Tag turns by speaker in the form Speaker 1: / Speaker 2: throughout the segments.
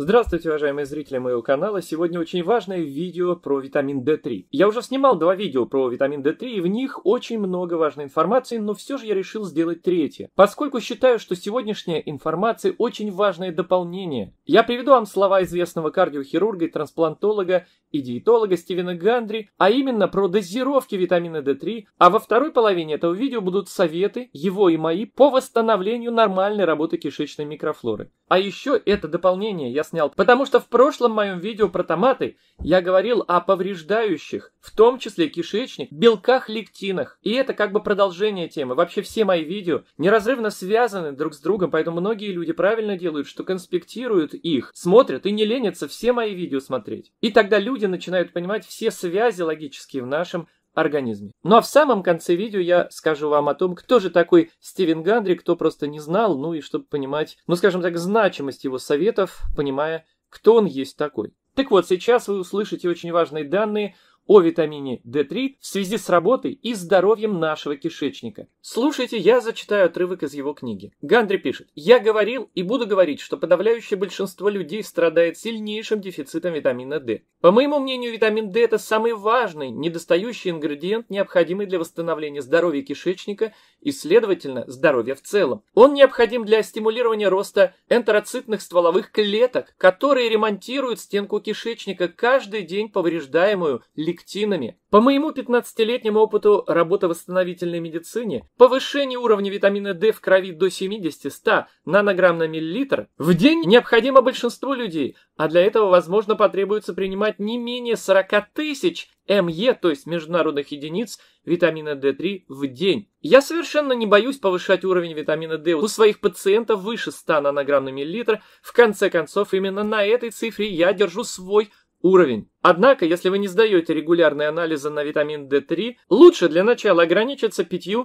Speaker 1: Здравствуйте, уважаемые зрители моего канала. Сегодня очень важное видео про витамин D3. Я уже снимал два видео про витамин D3, и в них очень много важной информации, но все же я решил сделать третье, поскольку считаю, что сегодняшняя информация очень важное дополнение. Я приведу вам слова известного кардиохирурга и трансплантолога и диетолога Стивена Гандри, а именно про дозировки витамина D3, а во второй половине этого видео будут советы, его и мои, по восстановлению нормальной работы кишечной микрофлоры. А еще это дополнение я снял, потому что в прошлом моем видео про томаты я говорил о повреждающих, в том числе кишечник, белках-лектинах. И это как бы продолжение темы. Вообще все мои видео неразрывно связаны друг с другом, поэтому многие люди правильно делают, что конспектируют их, смотрят и не ленятся все мои видео смотреть. И тогда люди начинают понимать все связи логические в нашем организме. Ну а в самом конце видео я скажу вам о том, кто же такой Стивен Гандри, кто просто не знал, ну и чтобы понимать, ну скажем так, значимость его советов, понимая, кто он есть такой. Так вот, сейчас вы услышите очень важные данные о витамине D3 в связи с работой и здоровьем нашего кишечника. Слушайте, я зачитаю отрывок из его книги. Гандри пишет, «Я говорил и буду говорить, что подавляющее большинство людей страдает сильнейшим дефицитом витамина D. По моему мнению, витамин D – это самый важный, недостающий ингредиент, необходимый для восстановления здоровья кишечника и, следовательно, здоровья в целом. Он необходим для стимулирования роста энтероцитных стволовых клеток, которые ремонтируют стенку кишечника каждый день повреждаемую ликвидацией пектинами. По моему 15-летнему опыту работы в восстановительной медицине, повышение уровня витамина D в крови до 70-100 нанограмм на миллилитр в день необходимо большинству людей, а для этого, возможно, потребуется принимать не менее 40 тысяч МЕ, то есть международных единиц витамина D3 в день. Я совершенно не боюсь повышать уровень витамина D у своих пациентов выше 100 нанограмм на миллилитр. В конце концов, именно на этой цифре я держу свой уровень. Однако, если вы не сдаете регулярные анализы на витамин D3, лучше для начала ограничиться 5-10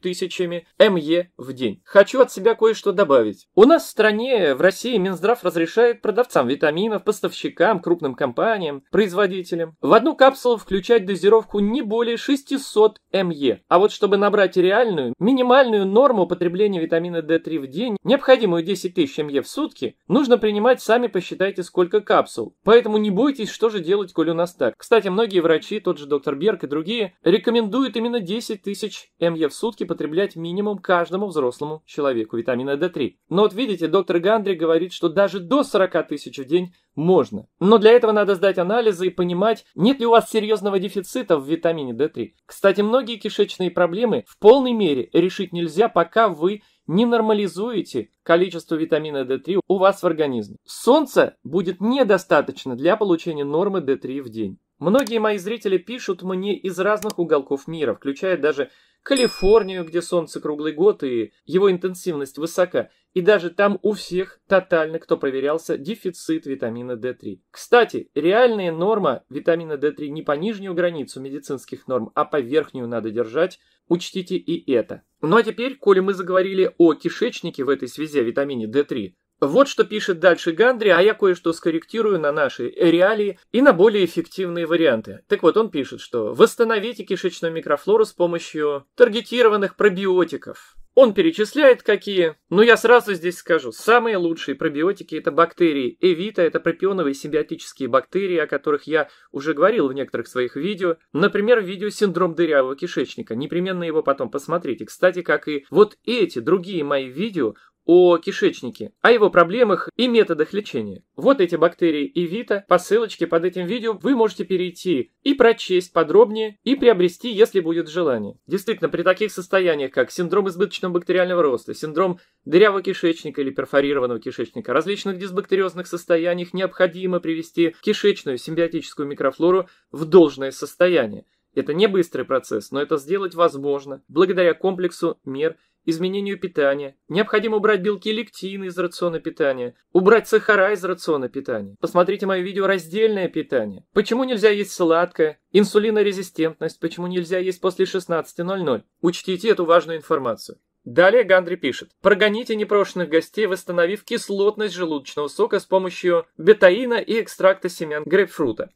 Speaker 1: тысячами МЕ в день. Хочу от себя кое-что добавить. У нас в стране, в России, Минздрав разрешает продавцам витаминов, поставщикам, крупным компаниям, производителям в одну капсулу включать дозировку не более 600 МЕ. А вот чтобы набрать реальную, минимальную норму потребления витамина D3 в день, необходимую 10 тысяч МЕ в сутки, нужно принимать, сами посчитайте, сколько капсул. Поэтому не бойтесь, что же делать, коль у нас так? Кстати, многие врачи, тот же доктор Берг и другие, рекомендуют именно 10 тысяч МЕ в сутки потреблять минимум каждому взрослому человеку витамина D3. Но вот видите, доктор Гандри говорит, что даже до 40 тысяч в день можно. Но для этого надо сдать анализы и понимать, нет ли у вас серьезного дефицита в витамине D3. Кстати, многие кишечные проблемы в полной мере решить нельзя, пока вы не нормализуете количество витамина D3 у вас в организме. Солнца будет недостаточно для получения нормы D3 в день. Многие мои зрители пишут мне из разных уголков мира, включая даже Калифорнию, где солнце круглый год и его интенсивность высока. И даже там у всех тотально, кто проверялся, дефицит витамина D3. Кстати, реальная норма витамина D3 не по нижнюю границу медицинских норм, а по верхнюю надо держать Учтите и это. Ну а теперь, коли мы заговорили о кишечнике в этой связи, о витамине D3, вот что пишет дальше Гандри, а я кое-что скорректирую на наши реалии и на более эффективные варианты. Так вот, он пишет, что восстановите кишечную микрофлору с помощью таргетированных пробиотиков. Он перечисляет какие, но я сразу здесь скажу. Самые лучшие пробиотики – это бактерии Эвита, это пропионовые симбиотические бактерии, о которых я уже говорил в некоторых своих видео. Например, видео «Синдром дырявого кишечника». Непременно его потом посмотрите. Кстати, как и вот эти другие мои видео, о кишечнике, о его проблемах и методах лечения. Вот эти бактерии и вита по ссылочке под этим видео вы можете перейти и прочесть подробнее и приобрести, если будет желание. Действительно, при таких состояниях, как синдром избыточного бактериального роста, синдром дырявого кишечника или перфорированного кишечника, различных дисбактериозных состояниях необходимо привести кишечную симбиотическую микрофлору в должное состояние. Это не быстрый процесс, но это сделать возможно благодаря комплексу мер – изменению питания. Необходимо убрать белки лектины из рациона питания, убрать сахара из рациона питания. Посмотрите мое видео «Раздельное питание». Почему нельзя есть сладкое? Инсулинорезистентность. Почему нельзя есть после 16.00? Учтите эту важную информацию. Далее Гандри пишет. Прогоните непрошенных гостей, восстановив кислотность желудочного сока с помощью бетаина и экстракта семян грейпфрута.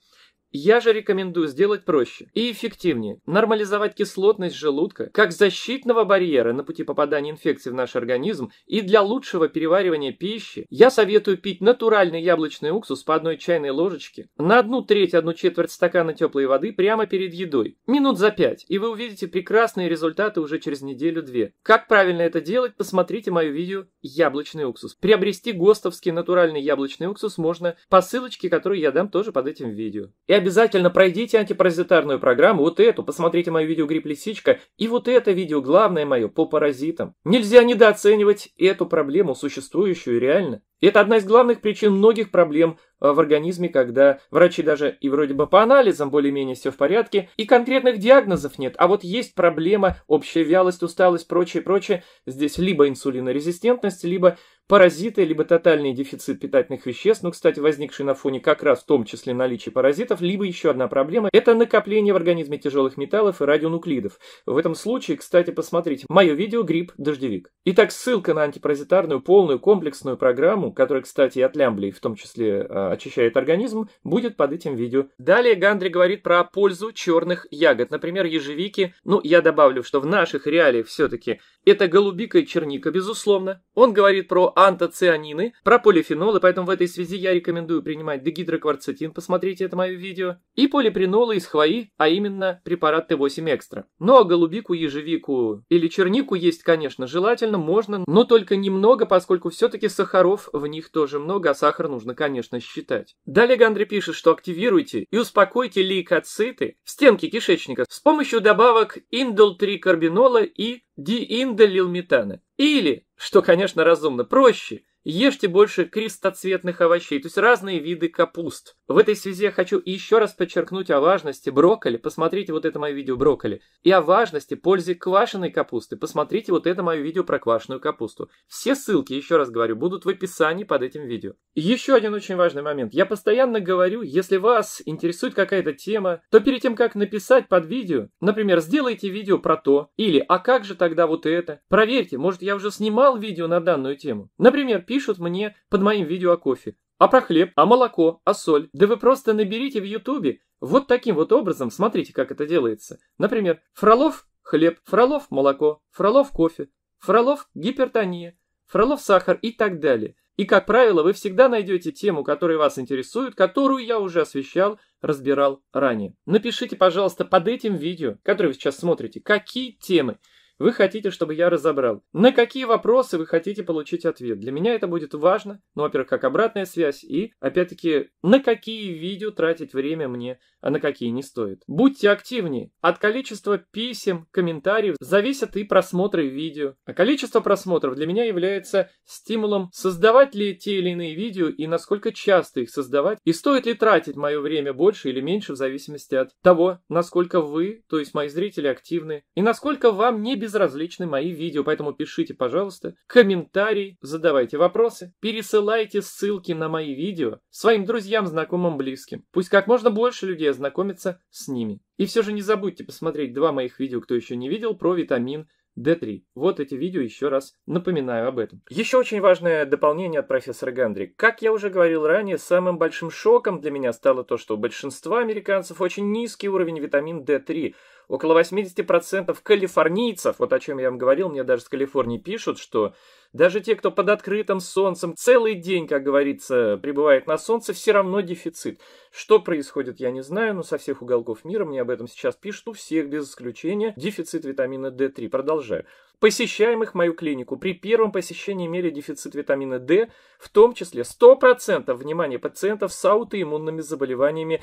Speaker 1: Я же рекомендую сделать проще и эффективнее. Нормализовать кислотность желудка как защитного барьера на пути попадания инфекции в наш организм и для лучшего переваривания пищи я советую пить натуральный яблочный уксус по одной чайной ложечке на одну треть, одну четверть стакана теплой воды прямо перед едой. Минут за пять, и вы увидите прекрасные результаты уже через неделю-две. Как правильно это делать, посмотрите мое видео «Яблочный уксус». Приобрести ГОСТовский натуральный яблочный уксус можно по ссылочке, которую я дам тоже под этим видео. И обязательно пройдите антипаразитарную программу, вот эту, посмотрите мое видео «Грипп лисичка» и вот это видео, главное мое, по паразитам. Нельзя недооценивать эту проблему, существующую реально это одна из главных причин многих проблем э, в организме, когда врачи даже и вроде бы по анализам более-менее все в порядке, и конкретных диагнозов нет, а вот есть проблема, общая вялость, усталость, прочее, прочее. Здесь либо инсулинорезистентность, либо паразиты, либо тотальный дефицит питательных веществ, ну, кстати, возникший на фоне как раз в том числе наличия паразитов, либо еще одна проблема – это накопление в организме тяжелых металлов и радионуклидов. В этом случае, кстати, посмотрите мое видео «Грипп-дождевик». Итак, ссылка на антипаразитарную полную комплексную программу, которая, кстати, и от лямблей в том числе а, очищает организм, будет под этим видео. Далее Гандри говорит про пользу черных ягод, например, ежевики. Ну, я добавлю, что в наших реалиях все-таки это голубика и черника, безусловно. Он говорит про антоцианины, про полифенолы, поэтому в этой связи я рекомендую принимать дегидрокварцетин, посмотрите это мое видео, и полипринолы из хвои, а именно препарат Т8 экстра. Ну а голубику, ежевику или чернику есть, конечно, желательно, Конечно, можно, но только немного, поскольку все-таки сахаров в них тоже много, а сахар нужно, конечно, считать. Далее Гандри пишет, что активируйте и успокойте лейкоциты в стенке кишечника с помощью добавок индол-3-карбинола и дииндолилметана. Или, что, конечно, разумно, проще – Ешьте больше крестоцветных овощей, то есть разные виды капуст. В этой связи я хочу еще раз подчеркнуть о важности брокколи. Посмотрите вот это мое видео брокколи. И о важности пользы квашеной капусты. Посмотрите вот это мое видео про квашеную капусту. Все ссылки, еще раз говорю, будут в описании под этим видео. Еще один очень важный момент. Я постоянно говорю, если вас интересует какая-то тема, то перед тем, как написать под видео, например, сделайте видео про то, или а как же тогда вот это, проверьте, может я уже снимал видео на данную тему. Например, пишите пишут мне под моим видео о кофе. А про хлеб, а молоко, а соль. Да вы просто наберите в Ютубе. Вот таким вот образом, смотрите, как это делается. Например, Фролов – хлеб, Фролов – молоко, Фролов – кофе, Фролов – гипертония, Фролов – сахар и так далее. И, как правило, вы всегда найдете тему, которая вас интересует, которую я уже освещал, разбирал ранее. Напишите, пожалуйста, под этим видео, которое вы сейчас смотрите, какие темы – вы хотите, чтобы я разобрал. На какие вопросы вы хотите получить ответ? Для меня это будет важно, ну, во-первых, как обратная связь, и, опять-таки, на какие видео тратить время мне, а на какие не стоит. Будьте активнее. От количества писем, комментариев зависят и просмотры видео. А количество просмотров для меня является стимулом создавать ли те или иные видео и насколько часто их создавать, и стоит ли тратить мое время больше или меньше в зависимости от того, насколько вы, то есть мои зрители, активны, и насколько вам не без безразличны мои видео, поэтому пишите, пожалуйста, комментарии, задавайте вопросы, пересылайте ссылки на мои видео своим друзьям, знакомым, близким. Пусть как можно больше людей ознакомится с ними. И все же не забудьте посмотреть два моих видео, кто еще не видел, про витамин D3. Вот эти видео еще раз напоминаю об этом. Еще очень важное дополнение от профессора Гандри. Как я уже говорил ранее, самым большим шоком для меня стало то, что у большинства американцев очень низкий уровень витамин D3. Около 80% калифорнийцев, вот о чем я вам говорил, мне даже с Калифорнии пишут, что даже те, кто под открытым солнцем целый день, как говорится, пребывает на солнце, все равно дефицит. Что происходит, я не знаю, но со всех уголков мира мне об этом сейчас пишут у всех без исключения. Дефицит витамина D3. Продолжаю. Посещаемых мою клинику при первом посещении мере дефицит витамина D, в том числе 100% внимания пациентов с аутоиммунными заболеваниями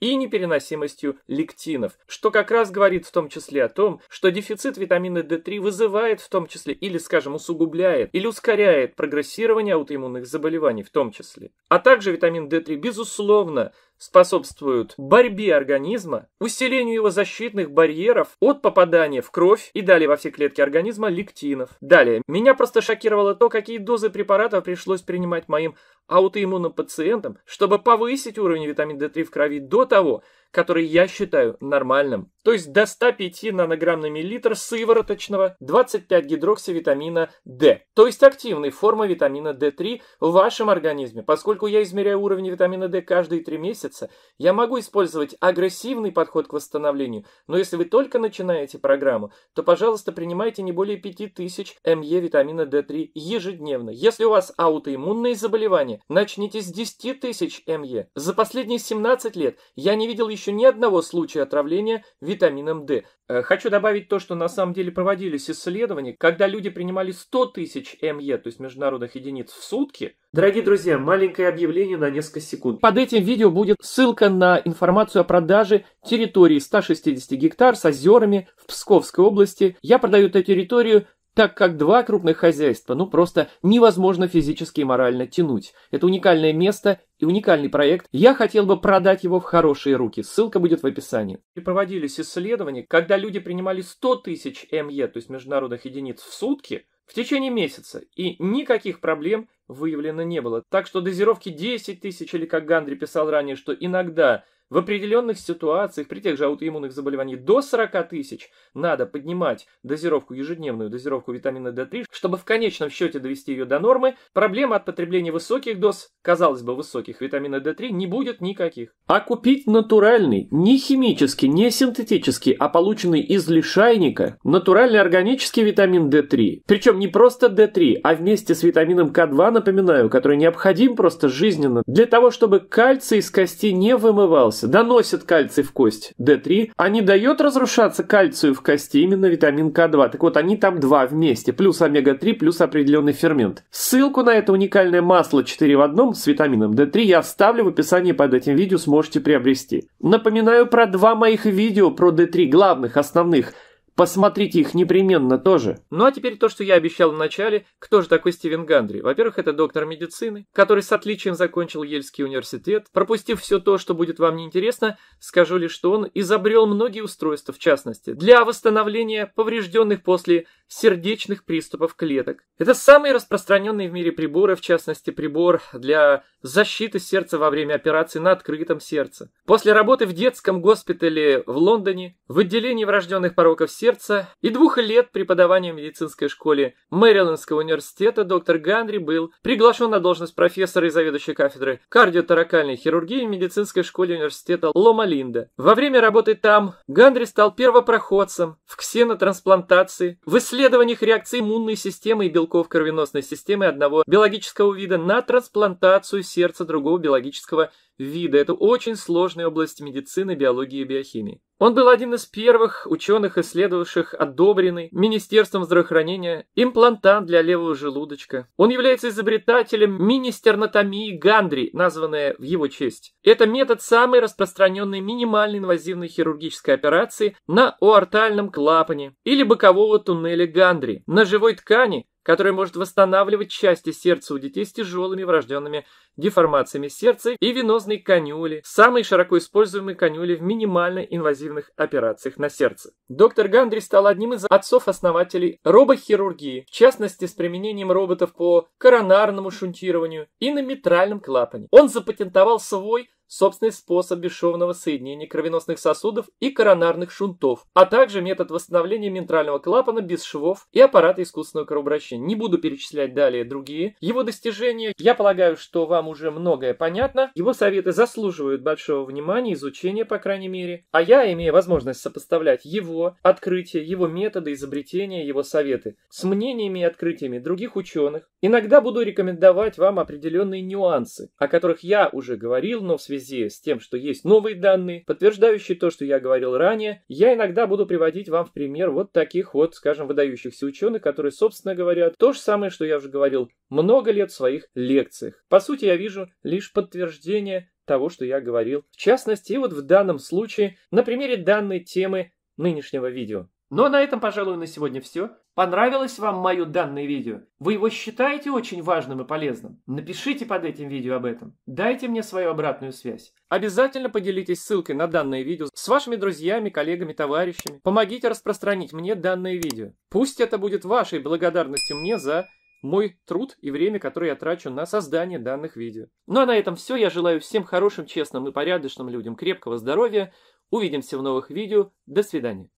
Speaker 1: и непереносимостью лектинов, что как раз говорит в том числе о том, что дефицит витамина D3 вызывает в том числе или, скажем, усугубляет или ускоряет прогрессирование аутоиммунных заболеваний в том числе. А также витамин D3, безусловно, способствуют борьбе организма, усилению его защитных барьеров от попадания в кровь и далее во все клетки организма лектинов. Далее, меня просто шокировало то, какие дозы препаратов пришлось принимать моим аутоиммунным пациентам, чтобы повысить уровень витамина D3 в крови до того, который я считаю нормальным. То есть до 105 нанограмм на миллилитр сывороточного 25 гидрокси витамина D, то есть активной формы витамина D3 в вашем организме. Поскольку я измеряю уровень витамина D каждые 3 месяца, я могу использовать агрессивный подход к восстановлению, но если вы только начинаете программу, то, пожалуйста, принимайте не более 5000 МЕ витамина D3 ежедневно. Если у вас аутоиммунные заболевания, начните с 10 тысяч МЕ. За последние 17 лет я не видел еще еще ни одного случая отравления витамином D. Э, хочу добавить то, что на самом деле проводились исследования, когда люди принимали 100 тысяч МЕ, то есть международных единиц в сутки. Дорогие друзья, маленькое объявление на несколько секунд. Под этим видео будет ссылка на информацию о продаже территории 160 гектар с озерами в Псковской области. Я продаю эту территорию так как два крупных хозяйства, ну просто невозможно физически и морально тянуть. Это уникальное место, и уникальный проект. Я хотел бы продать его в хорошие руки. Ссылка будет в описании. И проводились исследования, когда люди принимали 100 тысяч МЕ, то есть международных единиц в сутки, в течение месяца, и никаких проблем выявлено не было. Так что дозировки 10 тысяч, или как Гандри писал ранее, что иногда в определенных ситуациях, при тех же аутоиммунных заболеваниях, до 40 тысяч надо поднимать дозировку, ежедневную дозировку витамина D3, чтобы в конечном счете довести ее до нормы. Проблема от потребления высоких доз, казалось бы, высоких витамина D3 не будет никаких. А купить натуральный, не химический, не синтетический, а полученный из лишайника, натуральный органический витамин D3. Причем не просто D3, а вместе с витамином К2, напоминаю, который необходим просто жизненно, для того, чтобы кальций из кости не вымывался догадался, доносит кальций в кость D3, а не дает разрушаться кальцию в кости именно витамин К2. Так вот, они там два вместе, плюс омега-3, плюс определенный фермент. Ссылку на это уникальное масло 4 в одном с витамином D3 я оставлю в описании под этим видео, сможете приобрести. Напоминаю про два моих видео про D3 главных, основных – Посмотрите их непременно тоже. Ну а теперь то, что я обещал в начале. Кто же такой Стивен Гандри? Во-первых, это доктор медицины, который с отличием закончил Ельский университет. Пропустив все то, что будет вам неинтересно, скажу лишь, что он изобрел многие устройства, в частности, для восстановления поврежденных после сердечных приступов клеток. Это самые распространенные в мире приборы, в частности, прибор для защиты сердца во время операции на открытом сердце. После работы в детском госпитале в Лондоне, в отделении врожденных пороков сердца, сердца и двух лет преподавания в медицинской школе Мэрилендского университета доктор Гандри был приглашен на должность профессора и заведующей кафедры кардиоторакальной хирургии в медицинской школе университета Лома-Линда. Во время работы там Гандри стал первопроходцем в ксенотрансплантации, в исследованиях реакции иммунной системы и белков кровеносной системы одного биологического вида на трансплантацию сердца другого биологического вида вида. Это очень сложная область медицины, биологии и биохимии. Он был одним из первых ученых, исследовавших одобренный Министерством здравоохранения имплантант для левого желудочка. Он является изобретателем министернатомии Гандри, названная в его честь. Это метод самой распространенной минимальной инвазивной хирургической операции на оартальном клапане или бокового туннеля Гандри на живой ткани, который может восстанавливать части сердца у детей с тяжелыми врожденными деформациями сердца и венозной канюли, самые широко используемые канюли в минимально инвазивных операциях на сердце. Доктор Гандри стал одним из отцов-основателей робохирургии, в частности с применением роботов по коронарному шунтированию и на митральном клапане. Он запатентовал свой собственный способ бесшовного соединения кровеносных сосудов и коронарных шунтов, а также метод восстановления митрального клапана без швов и аппарата искусственного кровообращения. Не буду перечислять далее другие его достижения. Я полагаю, что вам уже многое понятно. Его советы заслуживают большого внимания, изучения, по крайней мере. А я, имея возможность сопоставлять его открытия, его методы, изобретения, его советы с мнениями и открытиями других ученых, иногда буду рекомендовать вам определенные нюансы, о которых я уже говорил, но в связи связи с тем, что есть новые данные, подтверждающие то, что я говорил ранее, я иногда буду приводить вам в пример вот таких вот, скажем, выдающихся ученых, которые, собственно говоря, то же самое, что я уже говорил много лет в своих лекциях. По сути, я вижу лишь подтверждение того, что я говорил. В частности, вот в данном случае, на примере данной темы нынешнего видео. Но на этом, пожалуй, на сегодня все. Понравилось вам мое данное видео? Вы его считаете очень важным и полезным? Напишите под этим видео об этом. Дайте мне свою обратную связь. Обязательно поделитесь ссылкой на данное видео с вашими друзьями, коллегами, товарищами. Помогите распространить мне данное видео. Пусть это будет вашей благодарностью мне за мой труд и время, которое я трачу на создание данных видео. Ну а на этом все. Я желаю всем хорошим, честным и порядочным людям крепкого здоровья. Увидимся в новых видео. До свидания.